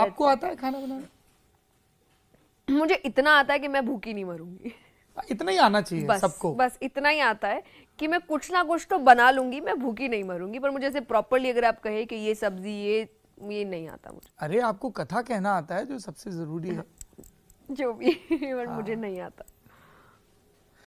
आपको आता है खाना बनाना मुझे इतना आता है कि मैं भूखी नहीं मरूंगी हाँ, इतना ही आना चाहिए सबको बस इतना ही आता है कि मैं कुछ ना कुछ तो बना लूंगी मैं भूखी नहीं मरूंगी पर मुझे प्रॉपरली अगर आप कहे कि ये सब्जी ये ये नहीं आता मुझे अरे आपको कथा कहना आता है जो सबसे जरूरी है जो भी मुझे हाँ। नहीं आता